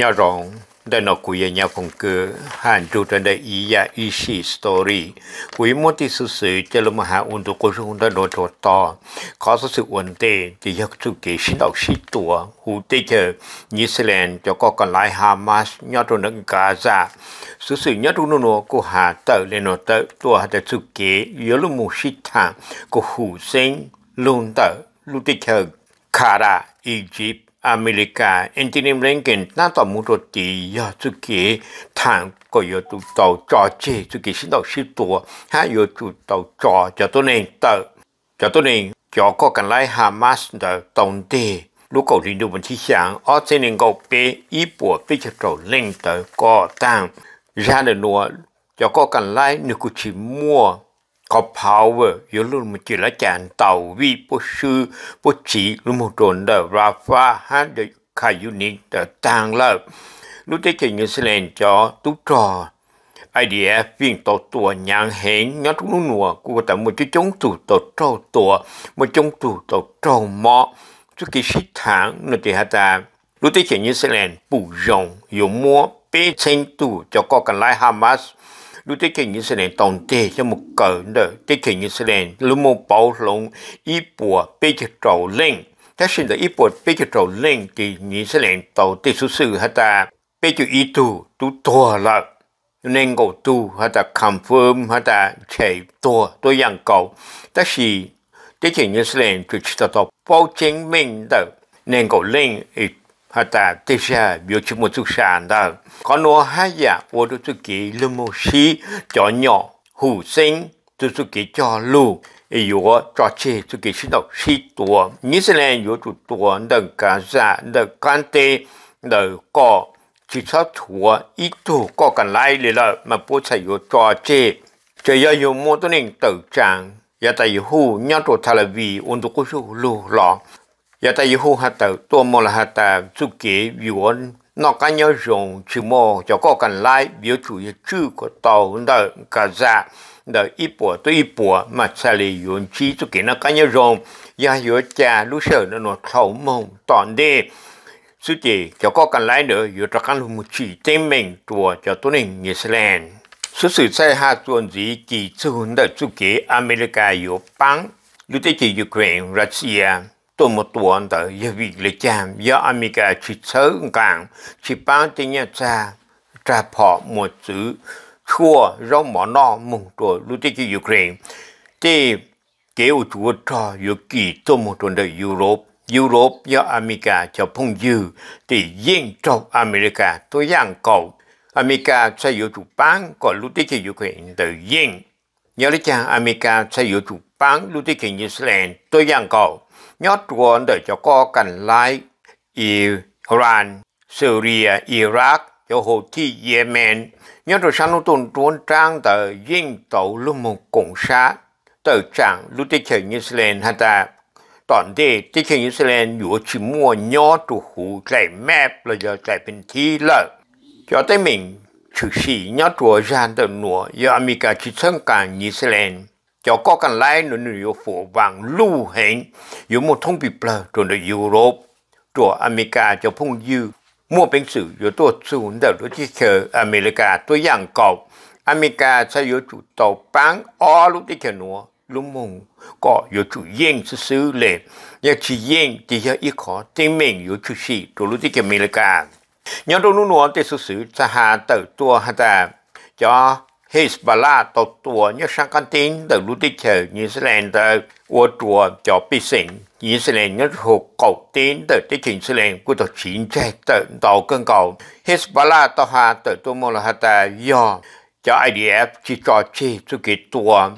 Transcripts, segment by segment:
ยารองด้นอกุยยาคงเกอฮันดูแต่ได้อียาอีชีสตอรี่คุยมติสุสือจะลมหาอุนตุกุชุนดโนโจต่อ ขอสสือวันเตจะยักสุเกชินดอกชิตัวหูเตเจอนิสเลนจะก็กันไลฮามาสยอดนักกาซาสุสือยอดนัวกูหาเตอเลนอเตตัวหาจะสุเกยยลุมูชิตากูหูเซิงลุนเตลุติเจอคาราอียิปต์アเリカ、エンテเนム連携、なと戻って、やつき、たนこよとตちょち、つตしのしと、はよとと、ちょ、じゃとอยต่ゃとねん、จสกินต่อก็กันไล่ฮามาสเดตองเตลูกเกาหลีดูบนที่สางออเตริงก็เปอีปัวไปจะโตเล่นเตก็ตั้งยาเดนัวจอก็กันไล่นึกุชิมัวก็พาวเวอร์ยลุ่มจิละจานเต่าวีปุชื่อปุชีลุมโดนเดอราฟาฮันเดอไคยุนิตต่างลับรู้ใจเก่งยูสเลนจอตุจอไอเดียฟิ่งตัวตัวยางเห็นงัดนุ่นัวกูแต่มัจะจงตูตัวโตตัวมันจงตูตัวโตหม้อทุกิสิทางนึกถฮงตา รู้ใจเก่งยูสเลนปูยงยมัวเป็นเชิงตูจะก็กันไล่ฮามาส lu te ke ni se len tong te se mo ko de te ke ni se len lu mo bao long i po pe ke trou len ta shin de i po pe ke trou len ti ni se len tau te su su ha ta pe chu i tu tu to la nên cầu tu hay ta confirm hay ta chạy tua tôi dặn cầu ta chỉ tế chỉ như thế này chỉ ta tập bảo chứng minh được nên cầu lên ta biểu có kỳ kỳ cho cho 하다 대샤 묘치 모축샤한다 건노하야 오도스기 르모시 전녀 후생 도스기 저루 이거 저치 저기 신도 시도 니스랜 요주 도원던 가자 더 간테 더거 지차 투어 이도 거간 라이리라 mà bố chạy yo cho chê cho yo yo mô tô ninh tự trang ya tại hu nhau tô thà là vì ôn tô cô chú lù lọ giờ ta yêu hạt tàu tua mò là hạt tàu chú kế vốn nó cá nhau rồng chỉ mò cho có cần lại biểu chủ yếu chữ của tàu đợi cả dạ đợi ít bùa tới ít bùa mà xa lì vốn chỉ chú kế nó cá nhau rồng giờ yếu cha lúc sợ nó nó thấu mông toàn đê sư kế cho có cần lại nữa yếu cho căn một chỉ tên mình chùa cho tôi nên Israel sự sự sai hạ tuần gì chỉ sư hướng đợi chú kế America yếu băng lúc tới chỉ Ukraine Russia tôi một tuần tới giờ vị lệ chạm do amiga chỉ sớ càng chỉ bán tiền nhà cha cha họ một chữ chua rau mỏ no mùng tuổi lúc tới cái Ukraine thì kêu chúa cho yêu kỳ tôi một tuần tới Europe Europe do America cho phong dư thì riêng cho America tôi giang cầu America sẽ yêu chủ bán còn lúc tới cái Ukraine tự riêng ยอดจ้างอเมริกาใช้ยุทธปังลุติเกินยิสเลนตัวอย่างก่อยอดตัวไดจะก่อกันไล่อิหร่านซีเรีย อิรักยูโฮที่เยเมนยอดชั้นตุนตัวจ้างต่ยิงตัวลุมงกงชาตัวจ้างลุติเกินยิสเลนฮะตตา ตอนที่ติกินยิสแลนอยู่ชิมัวยอดตัวหูใจแม่เลยจะใจเป็นที่เลิกยอเตด้หมิงชื่อสีนัอตัวจานตัวหนัวยออเมริกาชิ้สังกันอิสราเอลจะก็กันไล่หนุนอยู่ฝูวังลู่เห็งอยู่มุทงปีเปล่าตัวในยุโรป ตัวอเมริกาจะพุ่งยืมั่วเป็นสื่ออยู่ตัวสูงย์เดอร์ที่เคออเมริกาตัวอย่างเก่าอเมริกาใช้ยูจุูตอปังออลุที่เอคหนัวลุมงก็ยูจุดยิงซื้อเลยอยากชี้ยิงที่จะอีกขอจริงเหม่งยูจูสีตัวลุที่เอคอเมริกา nhớ đôi nụ nuo thì sự sự ta hà tự tua hà ta cho Hezbollah tổ tua nhớ sang căn tin từ lúc đi chờ Zealand từ ô tua cho bị sinh Zealand nhớ hồ cầu tin từ cái chính lên của tổ chính chế từ tàu cơn cầu Hezbollah tổ hà tự tua mô là hà ta do cho IDF chỉ cho chi cho cái tua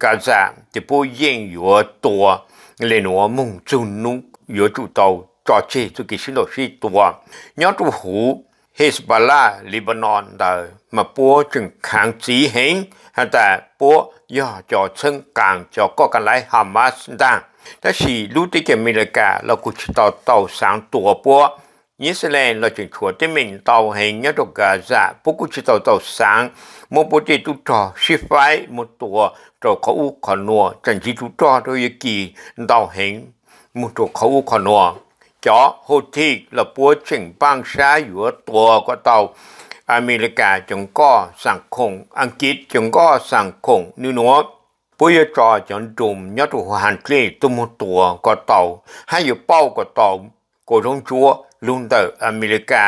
Gaza thì bố yên yếu tua lên nó mong chung nụ yếu chủ tàu cho chi tôi kỳ xin lỗi chi tua nhớ tu hủ Hezbollah Lebanon đã mà bố chừng kháng chí hến hay ta bố do cho chân càng cho có cái lái Hamas đang đó là lúc tí chè mình là cả là cuộc tàu tàu sáng tùa bố Israel là chừng chúa tế mình tàu hình nhớ được Gaza bố cuộc tàu tàu sáng một bố tế tu trò xí phái một tùa trò có u khó nùa chẳng chỉ tu trò đôi kỳ tàu hình một trò có u khó nùa จาะหุ้ทีและปัวชิงบางสายอยู่ตัวก็เตาอเมริกาจึงก็สังคงอังกฤษจึงก็สังคงนิวโน่ปุยจอจันจุมยัดหันเลตุมตัวก็เตาให้อยู่เป้าก็เตาโกดงชัวลุงเตออเมริกา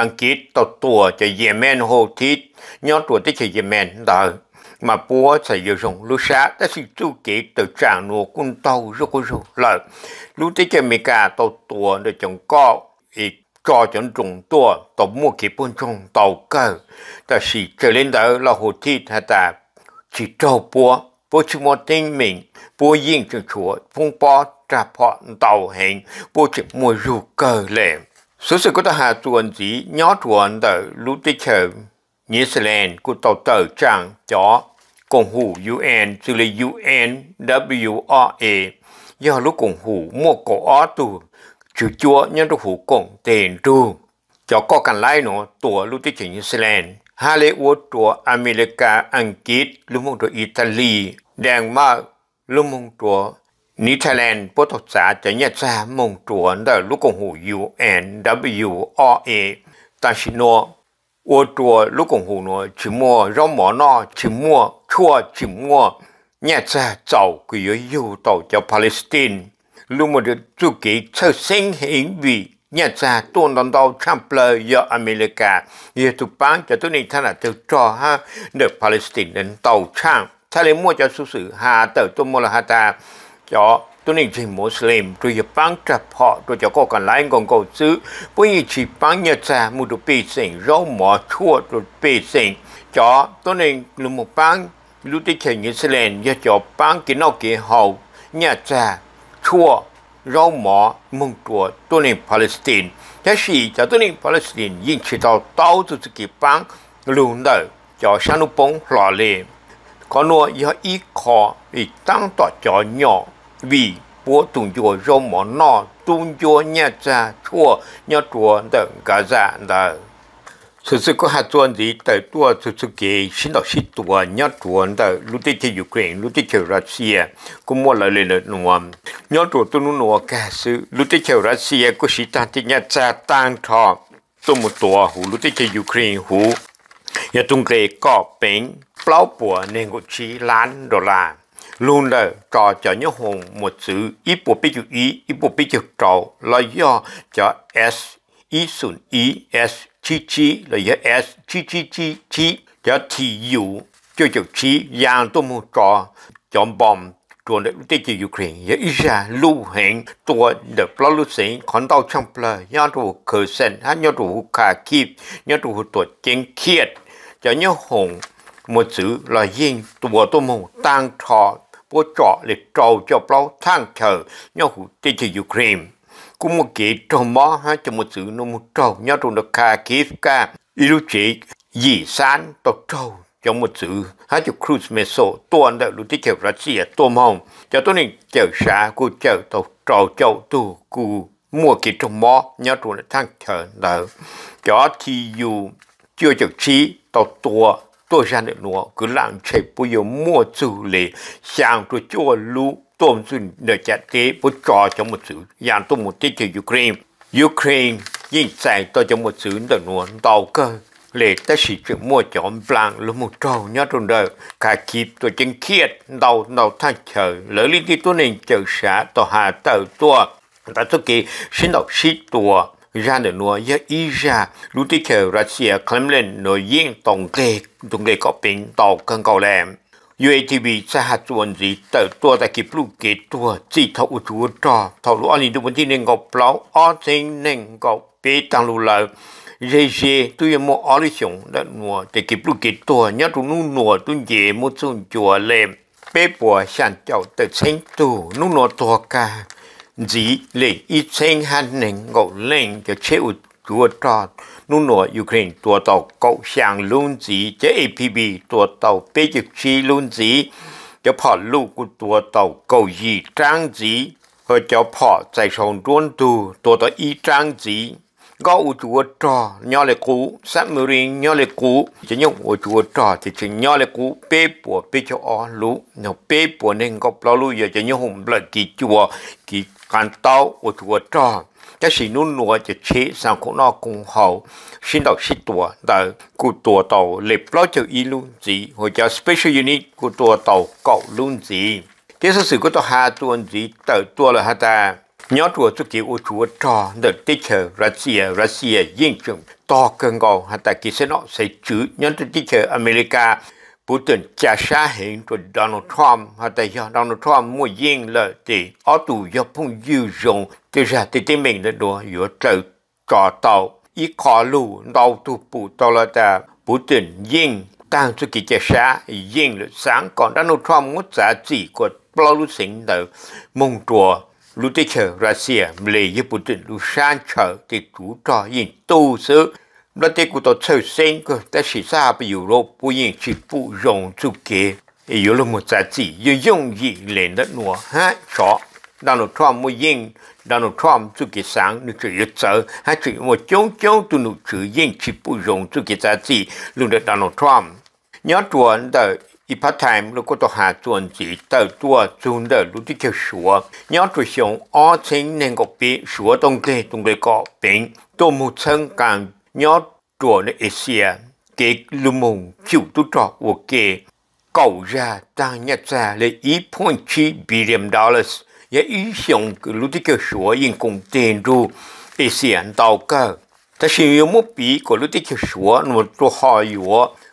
อังกฤษตัวตัวจะเยเมนโฮทิตยอดตัวที่เชเยเมนเตอ mà bố sẽ dự dùng lúc xa ta sẽ chú kỹ từ trạng nô quân tàu rất có rồi lợi lúc tới cho mình cả tàu tùa để chẳng có ý cho chẳng trùng tùa tàu mua kỹ bốn trong tàu cơ ta sẽ trở lên đó là hồ thị hay ta chỉ trâu bố bố chỉ muốn tin mình bố yên trường chúa phong bó trả phọ tàu hẹn bố chỉ mua rượu cơ lệ số sự có ta hạ tuần gì nhó tuần tờ lúc tới chờ New Zealand của tàu tàu trang chó Cộng hữu UN xử lý UNWRA do lúc cộng hữu một cổ ó tù chữ chúa nhân lúc hữu cộng tiền trù cho có cảnh lại nó tùa lúc tích chính Israel hà lệ ua tùa America Anh Kít lúc mong tùa Italy Đàn Mạc lúc mong tùa Netherlands bố thật xã trở nhà xa mong tùa đã lúc cộng hữu UNWRA ta xin nói 我做卢公湖呢，去摸绕摸呢，去摸错去摸，nhà cha giàu cái yếu yêu tàu cho Palestine, lúc mà được chủ ký sơ sinh hiện vì nhà cha tuôn đón đầu Trump do America, giờ tụ bán cho tôi này thay là tôi cho ha, được Palestine đến tàu trang, thay lấy cho sự sự hà tờ tôi mua là ta cho ตัวนี้ที่มุสลิมตัวจะปังจะพอตัวจะก็กันไล่กงก็ซื้อปุ่ยชีปังเนี่ยจะมุดปีสิงเราหมอชั่วตัวปีสิงจอตัวนี้ลุมปังลุติเชีงยิสเลนจะจอปังกินเอากี่หาวเนี่ยจะชั่วเราหมอมุงตัวตัวนี้ปาเลสไตน์ถ้าสีจะตัวนี้ปาเลสไตน์ยิ่งชิดเอาเต้าตัวสกิปังลุงเดอจอชานุปงหล่อเลยขอนัวยาออีคออีตั้งต่อจอเนาะ vì bố tung cho do mỏ nọ tung cho nhà cha chùa nhà chùa tận cả dạ là sự sự có hạt tuần gì tại tua sự sự kể xin đạo sĩ tua nhớ tuần tại lúc tết chơi Ukraine lúc tết chơi Russia cũng mua lại lên nuông nhớ tuần tôi nuông nuông cả sự lúc tết chơi Russia có sĩ tăng thì nhà cha tăng thọ tôi một tua hú lúc tết chơi Ukraine hú nhà trung kề có bánh bao bùa nên có chỉ lán đô la ลุงเลยจะจะยหงมมดสืออีปุปปิจูอีอีปุปปิจูจาลอยย่อจะเอสอีศูนอีเอสชีชีลอยย่อเอสชีชีชีชีจะทียูจะจุชียางตัวมุจอจอมบอมตัวเด็กที่จะอยู่เครียดยาอิจาลูเห็นตัวเด็กปลาลูเสียงคอนโดช่างเปล่ายาตัวเคอร์เซนฮะยาตัวคาคีฟยาตัวตัวเจงเครียดจะยหงมมดสือลอยยิงตัวตัวมุตั้งทอ bố trọ lệ trâu cho bao thang thở nhau hủ tê chỉ Ukraine. Cũng một kỹ trông mó ha cho một sự nó một trâu nhau trong đó khá ký ca. Ý lúc chỉ dì sán tộc trâu cho một sự ha cho Cruz Meso tuần đạo lúc tí chèo Russia tuần hồng cho tôi nên chờ xa của chờ tộc trâu châu tu của mua kỹ trông mó nhau trong đó thang thở đỡ Cho thì dù chưa chật trí tộc tua ตัวฉันเนาะก็หลังใช้ประโยชน์มั่วสื่อเลยสร้างตัวชั่วรู้ต้มซึ่งเดจัดเกปุจจอจะหมดสื่ออย่างตัวหมดที่จะยูเครนยูเครนยิ่งใส่ตัวจะหมดสื่อเดนวนต่อก็เลยแต่สิจะมั่วจอมปลางหรือมั่วเจ้าเนี่ยตรงเดียวขาคีบตัวจึงเครียดเดาเดาท่าเฉยหรือลิ้นที่ตัวเองเจอสาต่อหาเต่าตัวแต่ทุกทีสินดอกสิตัว ra được nó ya ý ra lúc tí chờ Russia Kremlin nó yên tổng kê dunge koping tàu cần cầu lem UATB sẽ hạt chuẩn gì tờ tua tại kịp lúc kế tua chỉ thấu chúa trò thấu lũ anh đi đúng tin nên ngọc lão ở trên nên ngọc bê tăng lũ lợi dê dê tôi mua ở lý sống đã mua tại kịp lúc kế nhớ tụ nụ nùa dễ mua xuống chùa lem bê bùa sản chậu tờ xanh tù nụ nùa tua ca dĩ ít xanh hạt nên ngọc lên cho chế ตัวตอนุ่นหน่วยยูเครนตัวต่อเกาช่างลุนสีเจเอพีบีตัวต่อเปจิกชีลุนสีจะพอลูกกูตัวต่อเกาหยีจางสีเฮอจะพอใจชงร้วนตูตัวต่ออีจางสีก็อุจวจอย้อเลยกูสัมมรินย้อเลยกูจะยงอุจวจอที่จะย้อเลยกูเป้ปัวเป้ชออลูเนาะเป้ปัวเน่งก็ปลาลูอย่าจะยงหุ่มเบลกี่จัวกี่การเต้าอุจวจอ cái gì nô nô chỉ chế sang cũng nó cũng hậu xin đọc sĩ tua đờ cụ tua tàu lập lo cho y luôn gì hoặc cho special unit cụ tua tàu cậu luôn gì cái sự của tàu hai tuần gì tờ tua là hà ta nhớ tua cho kiểu ô chúa trò đợt teacher Russia Russia yên chung to cơn gò hà ta kỳ sẽ nó sẽ chữ nhớ tới teacher America Putin cha xa hiện của Donald Trump, hay tại do Donald Trump mua riêng là thì ở tù do phong dư dùng 这是对对民的多有找找到一卡路老都不到了的不等应，但是给这啥应了三个，那侬穿我咋子个不老路行的梦着。lúc tới chờ Russia lấy giúp bút tình lúc sáng chờ thì chủ trò yên tu sớ nó tới của tôi chờ sen cơ ta chỉ ra bị Europe chỉ phụ rộng chủ kế yếu một giá trị yếu dùng gì lên đất nua ha chó Donald Trump mua yên Donald Trump tu kỳ sáng nu chữ yết sợ hai chữ một chống chống tu nu chữ yên chỉ bu dùng tu kỳ giá trị luôn được Donald Trump nhớ chuẩn đời y phát time lúc có tổ hạ chuẩn chỉ tờ tua chuẩn đời lúc đi kêu sủa nhớ chuẩn sống ở trên nền gốc bì sủa đông kê đông kê có bệnh tôi một chân càng nhớ chuẩn ở Asia kế lưu mùng chịu tu trọ của kê cậu ra tăng nhật ra lấy 1.9 billion dollars 也影响个路的个学员工进入一线道个。但是有么比个路的个学，那么做好药，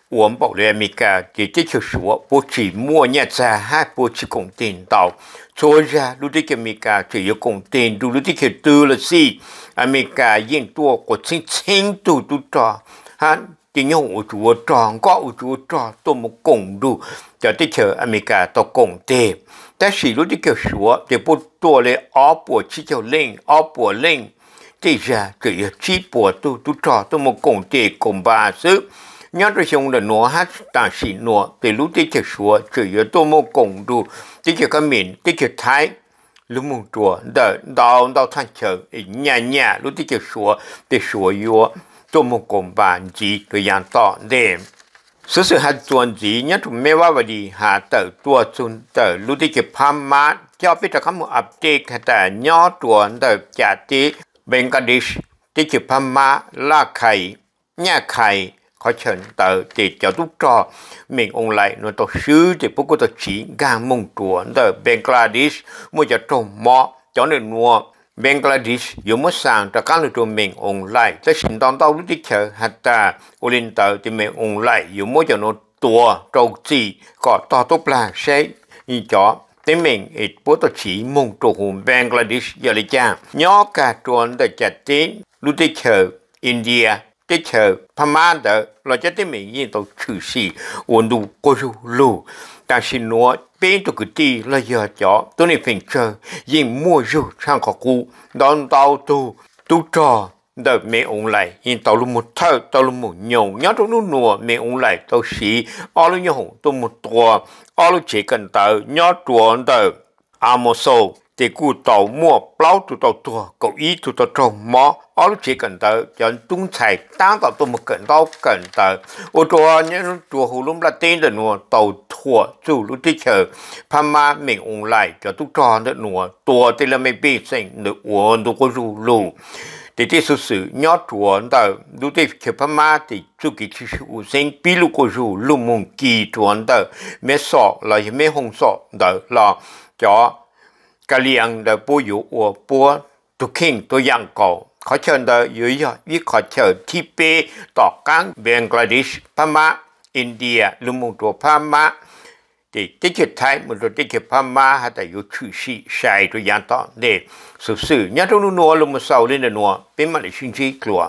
我们保了咪个，这这个学不只末日灾害不只工进道，做呀路的个咪个只有工进入路的个多了些，啊咪个人多国清清度都多，哈。thì nhau ở chúa tròn có ở chúa tròn tôi một cùng đủ cho tới chờ America tôi cùng tìm 但水路的教学，这不多了阿婆七条零，阿婆零，这下这些七婆都都找这么工地工把手，伢这些我的农还但是农，这路的教学这些多么工度，这些个民，这些菜。lúc mùng chùa đợi đào đào thanh chờ nhà nhà lúc thì chỉ số để số yếu tôi một cùng bàn chỉ cái dạng tỏ đêm สสหัดส่วนสีเนี่ยถุมไม่ว่าวดีหาเตอตัวสุนเตอรู้ที่เก็บพามมา เจ้าพิจารณาอับเจกแต่ย่อตัวเตอจัดที่เบงกดิช ที่เก็บพามมาลาไข่เนี่ยไข่เขาเชิญเตอติดเจ้าทุกจอมิงองไลนวตัวซื้อจิดพุกกตัวีกางมุ่งตัวเตอเบงกลาดิชมุ่งจะตรงหมอะจอหนึ่งนัว Bangladesh yo mo sang ta kan lu meng online ta shin dong dao lu ti che hatta ulin ta ti meng online yo mo cho no tua trâu chi có to tốt là sẽ như chó tiếng mình ít bố tổ chỉ mong trụ hùm Bangladesh giờ lý cha nhó cả tròn đã chặt tiếng lúc tới chờ India cái chờ ăn đó là cho tới mình nhìn tàu chữ sĩ ổn đủ cô rù lù ta xin nó bên tụ cái tì là giờ chó tôi nên phình chờ nhìn mua rù sang khó cụ đón tàu tu tu trò đợi mẹ ông lại nhìn tàu luôn một thơ tàu luôn một nhậu nhớ trong lúc nùa mẹ ông lại tàu sĩ ở luôn nhậu tôi một tùa ở luôn chỉ cần tàu nhớ chuồn tàu amoso thì cụ tàu mua bao tụ tàu tua cậu ý tụ tàu trồng mỏ ở chỉ cần tờ chọn tung chạy tăng tàu tụ một cần tàu cần tờ ô tô nhớ tụ hồ lúc là tên là nùa tàu thua chủ lúc thích chờ phàm ma mình ủng lại cho tụ tròn nữa nùa tùa thì là mình bị sinh được uống tụ có rù lù thì cái sự sự nhớ tùa tờ lúc thì chờ phàm ma thì chú kỳ chú sư sinh bí lúc có rù lúc mùng kỳ tùa tờ mẹ sọ là mẹ hồng sọ tờ là cho กะเลียงเดปูอยู่อัวปัวตุกิงตัวยังเก่าขอเชิญเดยุยวิขอเชิญที่เปต่อกังเบงกลาดิชพม่าอินเดียลุมุตัวพม่าติติจิตไทยมุนตัวติจิตพม่าฮแต่อยู่ชื่อชีชายตัวยังต่อเดสุสื่อยันตรงนัวลุมเสาเล่นนัวเป็นมันชิงชีกลัว